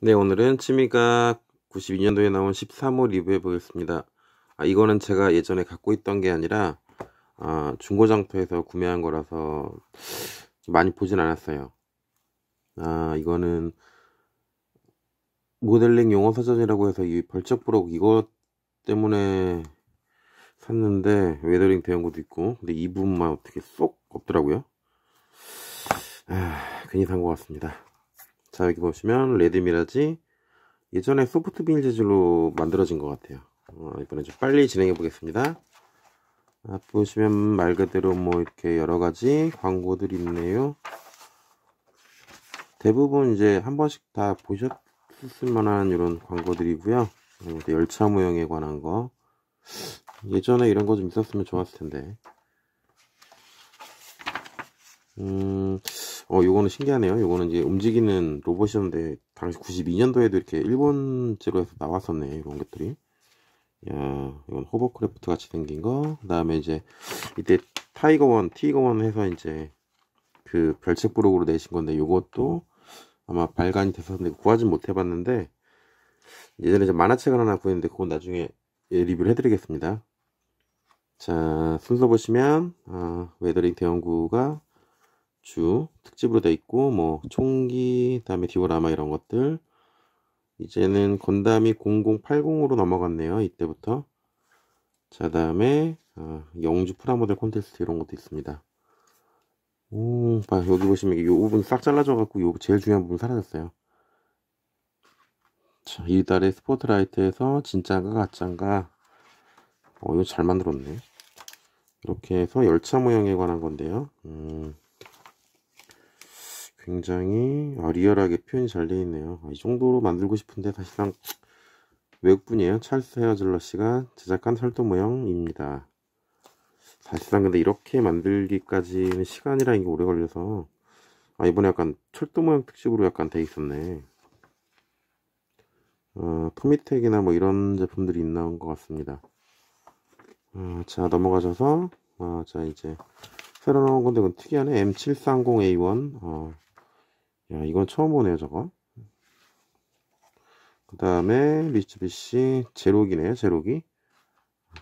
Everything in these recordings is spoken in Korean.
네, 오늘은 취미가 92년도에 나온 13호 리뷰해 보겠습니다. 아, 이거는 제가 예전에 갖고 있던 게 아니라 아, 중고장터에서 구매한 거라서 많이 보진 않았어요. 아, 이거는 모델링 용어 사전이라고 해서 이 벌쩍부록 이거 때문에 샀는데 웨더링 대형구도 있고 근데 이 부분만 어떻게 쏙 없더라고요. 아, 괜히 산 것 같습니다. 자 여기 보시면 레드 미라지 예전에 소프트 비 재질로 만들어진 것 같아요 어, 이번에좀 빨리 진행해 보겠습니다 아, 보시면 말 그대로 뭐 이렇게 여러가지 광고들이 있네요 대부분 이제 한 번씩 다 보셨을 만한 이런 광고들이고요 음, 열차 모형에 관한 거 예전에 이런 거 좀 있었으면 좋았을 텐데 음 어, 요거는 신기하네요. 요거는 이제 움직이는 로봇이었는데, 당시 92년도에도 이렇게 일본제로 해서 나왔었네. 이런 것들이. 야, 이건 호버크래프트 같이 생긴 거. 그 다음에 이제, 이때 타이거원, 티거원 해서 이제, 그 별책 부록으로 내신 건데, 요것도 아마 발간이 됐었는데, 구하진 못 해봤는데, 예전에 이제 만화책을 하나 구했는데, 그건 나중에 예, 리뷰를 해드리겠습니다. 자, 순서 보시면, 어, 웨더링 대원구가 주 특집으로 돼 있고 뭐 총기 다음에 디오라마 이런 것들 이제는 건담이 0080으로 넘어갔네요 이때부터 자 다음에 어, 영주 프라모델 콘테스트 이런 것도 있습니다 오, 봐 여기 보시면 이 부분 싹 잘라져 갖고 요 제일 중요한 부분 사라졌어요 자 이달의 스포트라이트에서 진짜인가 가짜인가 어 이거 잘 만들었네 이렇게 해서 열차 모형에 관한 건데요 음. 굉장히 아, 리얼하게 표현이 잘 되어 있네요 아, 이 정도로 만들고 싶은데 사실상 외국분이에요 찰스 헤어즐러 씨가 제작한 설도 모형입니다 사실상 근데 이렇게 만들기까지는 시간이랑 이게 오래 걸려서 아 이번에 약간 철도 모양 특집으로 약간 돼 있었네 어, 토미텍이나 뭐 이런 제품들이 나온 것 같습니다 어, 자 넘어가셔서 어, 자 이제 새로 나온 건데 그건 특이하네 M730A1 어, 야, 이건 처음 보네요, 저거. 그 다음에 미츠비시 제로기네요, 제로기.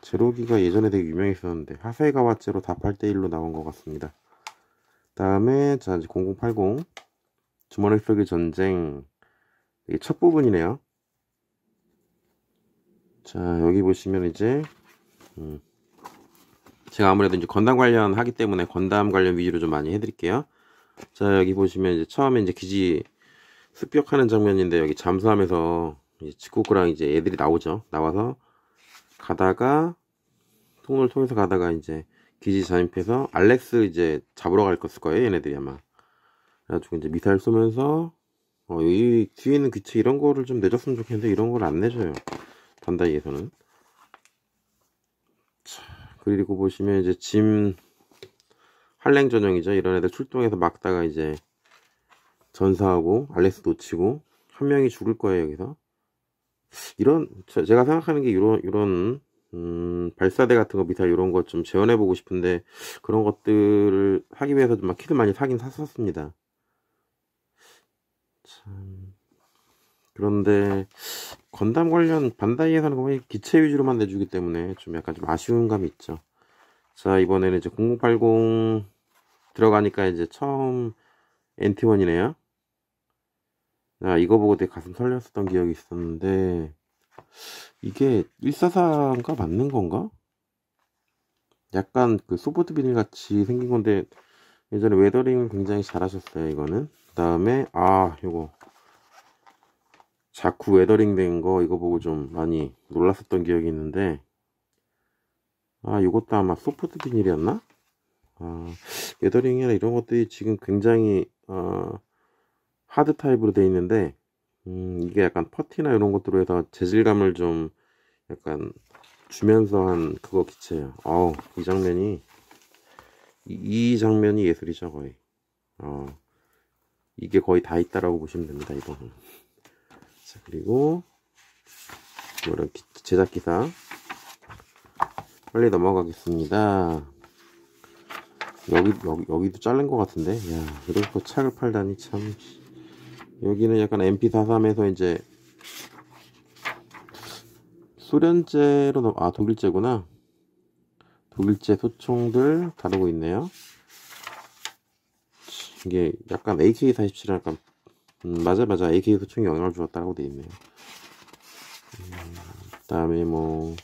제로기가 예전에 되게 유명했었는데 하세가와 제로 다 8대1로 나온 것 같습니다. 그 다음에 자 이제 0080 주머니 속의 전쟁 이게 첫 부분이네요. 자 여기 보시면 이제 음, 제가 아무래도 이제 건담 관련 하기 때문에 건담 관련 위주로 좀 많이 해드릴게요. 자 여기 보시면 이제 처음에 이제 기지 습격하는 장면인데 여기 잠수함에서 직구구랑 이제 애들이 나오죠 나와서 가다가 통로를 통해서 가다가 이제 기지 잠입해서 알렉스 이제 잡으러 갈 것일 거예요 얘네들이 아마 그래가지고 이제 미사일 쏘면서 어, 이 뒤에 있는 귀칙 이런 거를 좀 내줬으면 좋겠는데 이런 걸 안 내줘요 반다이에서는 자, 그리고 보시면 이제 짐 팔랭 전형이죠. 이런 애들 출동해서 막다가 이제 전사하고 알렉스 놓치고 한 명이 죽을 거예요 여기서 이런 제가 생각하는 게 이런 이런 음, 발사대 같은 거 미사일 이런 것 좀 재현해 보고 싶은데 그런 것들을 하기 위해서 좀 막키도 많이 사긴 샀었습니다. 참 그런데 건담 관련 반다이에서는 거의 기체 위주로만 내주기 때문에 좀 약간 좀 아쉬운 감이 있죠. 자 이번에는 이제 0080 들어가니까 이제 처음 엔티원이네요 아, 이거 보고 되게 가슴 설렸었던 기억이 있었는데, 이게 143가 맞는 건가? 약간 그 소프트 비닐 같이 생긴 건데, 예전에 웨더링을 굉장히 잘 하셨어요, 이거는. 그 다음에, 아, 이거 자쿠 웨더링 된 거, 이거 보고 좀 많이 놀랐었던 기억이 있는데, 아, 이것도 아마 소프트 비닐이었나? 어, 레더링이나 이런 것들이 지금 굉장히 어, 하드 타입으로 되어 있는데 음, 이게 약간 퍼티나 이런 것들로 해서 재질감을 좀 약간 주면서 한 그거 기체예요. 어우이 장면이 이, 이 장면이 예술이죠 거의. 어, 이게 거의 다 있다라고 보시면 됩니다 이번은. 자 그리고 이런 제작 기사 빨리 넘어가겠습니다. 여기, 여기 도 잘린 것 같은데 야 이렇게 차를 팔다니 참 여기는 약간 MP43에서 이제 소련제로 아 독일제구나 독일제 소총들 다루고 있네요 이게 약간 AK47랑 약간 음, 맞아 맞아 AK 소총이 영향을 주었다고 되어 있네요 음, 그 다음에 뭐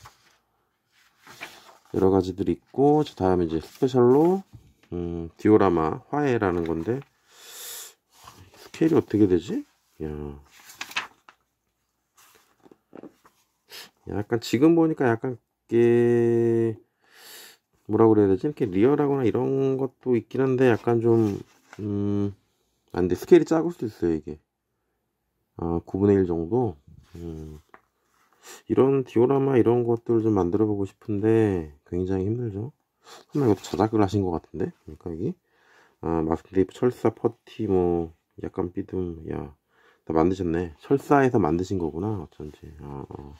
여러 가지들이 있고 그 다음에 이제 스페셜로 디오라마 화해라는 건데 스케일이 어떻게 되지? 야. 약간 지금 보니까 약간 이게 뭐라 그래야 되지? 이렇게 리얼하거나 이런 것도 있긴 한데 약간 좀 음, 안 돼. 스케일이 작을 수도 있어요, 이게. 아, 9분의 1 정도? 음. 이런 디오라마 이런 것들 좀 만들어 보고 싶은데 굉장히 힘들죠. 설마 음, 자작을 하신 것 같은데 그러니까 여기 아, 마스크프 철사 퍼티 뭐 약간 삐둠 야다 만드셨네 철사에서 만드신 거구나 어쩐지 아, 아.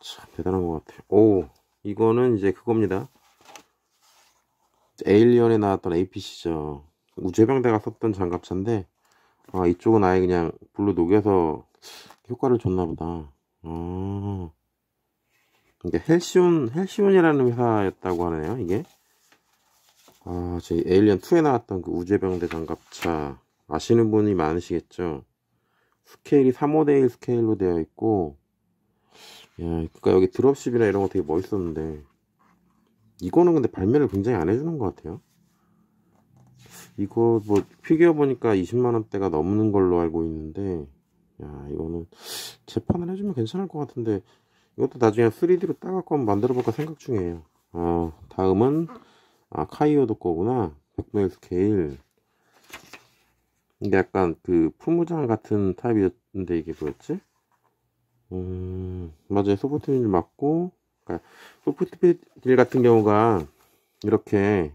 참 대단한 것 같아요 오 이거는 이제 그겁니다 에일리언에 나왔던 APC죠 우주병대가 썼던 장갑차인데 아 이쪽은 아예 그냥 불로 녹여서 효과를 줬나 보다 아 이게 헬시온, 헬시온이라는 회사였다고 하네요, 이게. 아, 저희 에일리언 2에 나왔던 그 우주병대 장갑차. 아시는 분이 많으시겠죠? 스케일이 3호대1 스케일로 되어 있고, 야, 그니까 여기 드롭십이나 이런 거 되게 멋있었는데, 이거는 근데 발매를 굉장히 안 해주는 것 같아요. 이거 뭐 피규어 보니까 20만원대가 넘는 걸로 알고 있는데, 야, 이거는 재판을 해주면 괜찮을 것 같은데, 이것도 나중에 3D로 따갖고 한번 만들어 볼까 생각 중이에요 어, 다음은 아 카이오도 거구나 백분의 스케일 근데 약간 그 풀무장 같은 타입이었는데 이게 뭐였지? 음 맞아요 소프트 빌 맞고 그러니까 소프트 빌 같은 경우가 이렇게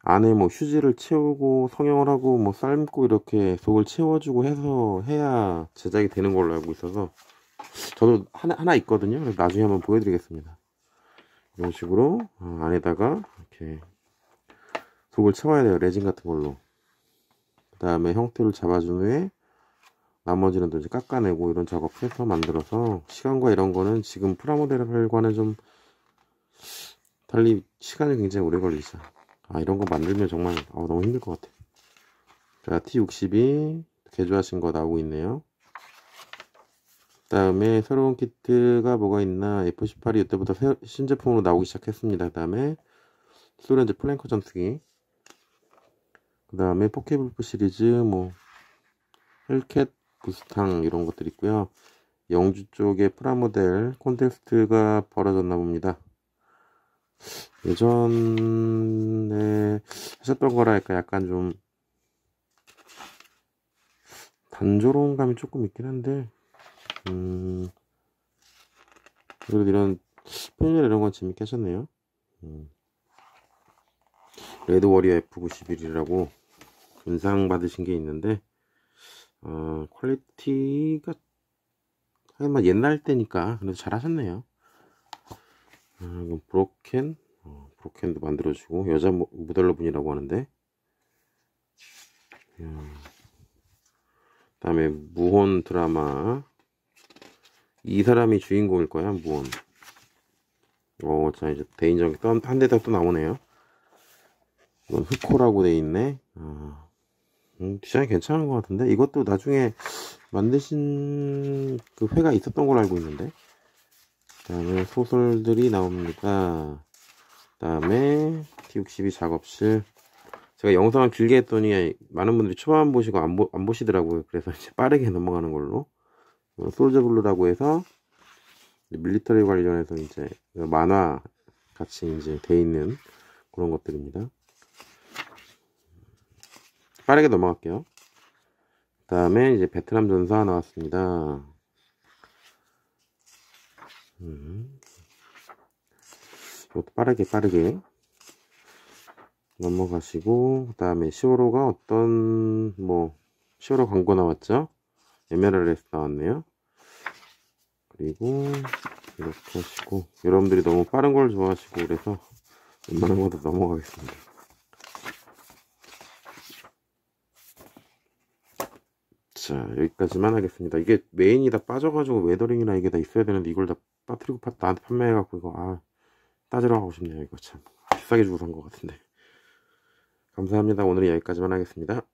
안에 뭐 휴지를 채우고 성형을 하고 뭐 삶고 이렇게 속을 채워주고 해서 해야 제작이 되는 걸로 알고 있어서 저도 하나, 하나 있거든요. 그래서 나중에 한번 보여드리겠습니다. 이런 식으로 어, 안에다가 이렇게 속을 채워야 돼요. 레진 같은 걸로. 그 다음에 형태를 잡아준 후에 나머지는 또 이제 깎아내고 이런 작업해서 만들어서 시간과 이런 거는 지금 프라모델과는 좀 달리 시간이 굉장히 오래 걸리죠. 아 이런 거 만들면 정말 아, 너무 힘들 것 같아. 요자 T62 개조하신 거 나오고 있네요. 다음에 새로운 키트가 뭐가 있나 F18이 이때부터 새, 신제품으로 나오기 시작했습니다 그 다음에 소렌즈플랭커 전투기 그 다음에 포켓볼프 시리즈 뭐 헬캣 부스탕 이런 것들 있고요 영주 쪽에 프라모델 콘테스트가 벌어졌나 봅니다 예전에 하셨던 거라니까 약간 좀 단조로운 감이 조금 있긴 한데 음, 그래도 이런 페인일 이런 건 재밌게 하셨네요. 음. 레드워리어 F91이라고 분상 받으신 게 있는데, 어, 퀄리티가, 하지만 옛날 때니까, 그래도 잘 하셨네요. 아, 브로켄, 어, 브로켄도 만들어주고, 여자 모, 모델러분이라고 하는데, 음. 그 다음에 무혼 드라마, 이 사람이 주인공일 거야 무언 어, 자 이제 대인적이 또한 대당 또 나오네요 이건 흑호라고 돼 있네 어, 음, 디자인 괜찮은 것 같은데 이것도 나중에 만드신 그 회가 있었던 걸로 알고 있는데 그 다음에 소설들이 나옵니다 그 다음에 T62 작업실 제가 영상을 길게 했더니 많은 분들이 초반 보시고 안, 보, 안 보시더라고요 그래서 이제 빠르게 넘어가는 걸로 어, 솔저블루라고 해서 밀리터리 관련해서 이제 만화 같이 이제 돼 있는 그런 것들입니다. 빠르게 넘어갈게요. 그 다음에 이제 베트남 전사 나왔습니다. 음. 빠르게 빠르게 넘어가시고 그 다음에 시오로가 어떤 뭐 15호 광고 나왔죠? 에메랄드 나왔네요 그리고 이렇게 하시고 여러분들이 너무 빠른 걸 좋아하시고 그래서 웬만한 것도 넘어가겠습니다 자 여기까지만 하겠습니다 이게 메인이 다 빠져가지고 웨더링이나 이게 다 있어야 되는데 이걸 다 빠뜨리고 파, 나한테 판매해갖고 이거 아 따지러 가고 싶네요 이거 참 비싸게 주고 산 것 같은데 감사합니다 오늘은 여기까지만 하겠습니다